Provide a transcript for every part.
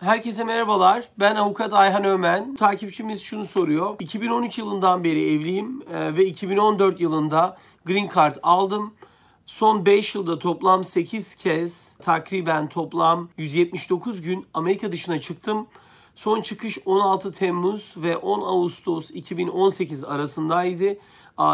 Herkese merhabalar. Ben avukat Ayhan Ömen. Takipçimiz şunu soruyor. 2013 yılından beri evliyim e, ve 2014 yılında green card aldım. Son 5 yılda toplam 8 kez takriben toplam 179 gün Amerika dışına çıktım. Son çıkış 16 Temmuz ve 10 Ağustos 2018 arasındaydı.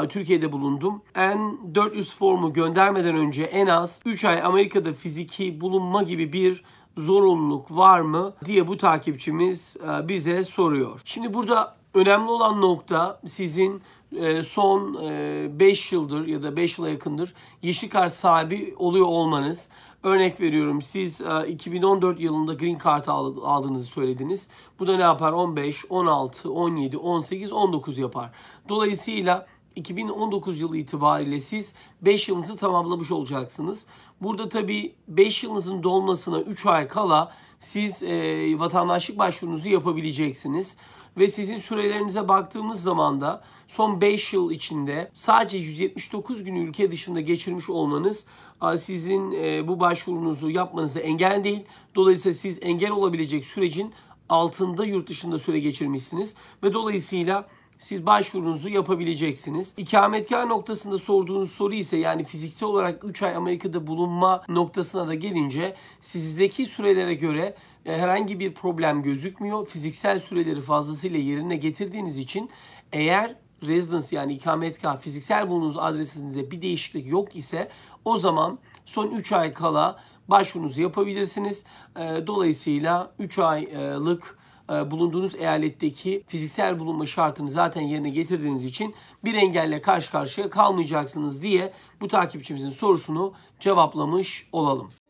Türkiye'de bulundum. N400 formu göndermeden önce en az 3 ay Amerika'da fiziki bulunma gibi bir zorunluluk var mı diye bu takipçimiz e, bize soruyor. Şimdi burada önemli olan nokta sizin e, son 5 e, yıldır ya da 5 yıla yakındır yeşil kart sahibi oluyor olmanız. Örnek veriyorum siz 2014 yılında green card aldığınızı söylediniz. Bu da ne yapar? 15, 16, 17, 18, 19 yapar. Dolayısıyla 2019 yılı itibariyle siz 5 yılınızı tamamlamış olacaksınız. Burada tabii 5 yılınızın dolmasına 3 ay kala siz e, vatandaşlık başvurunuzu yapabileceksiniz. Ve sizin sürelerinize baktığımız zaman da son 5 yıl içinde sadece 179 gün ülke dışında geçirmiş olmanız sizin e, bu başvurunuzu yapmanıza engel değil. Dolayısıyla siz engel olabilecek sürecin altında yurt dışında süre geçirmişsiniz ve dolayısıyla siz başvurunuzu yapabileceksiniz. İkametgah noktasında sorduğunuz soru ise yani fiziksel olarak 3 ay Amerika'da bulunma noktasına da gelince sizdeki sürelere göre e, herhangi bir problem gözükmüyor. Fiziksel süreleri fazlasıyla yerine getirdiğiniz için eğer residence yani ikametgah fiziksel bulunduğunuz adresinde bir değişiklik yok ise o zaman son 3 ay kala başvurunuzu yapabilirsiniz. E, dolayısıyla 3 aylık e, bulunduğunuz eyaletteki fiziksel bulunma şartını zaten yerine getirdiğiniz için bir engelle karşı karşıya kalmayacaksınız diye bu takipçimizin sorusunu cevaplamış olalım.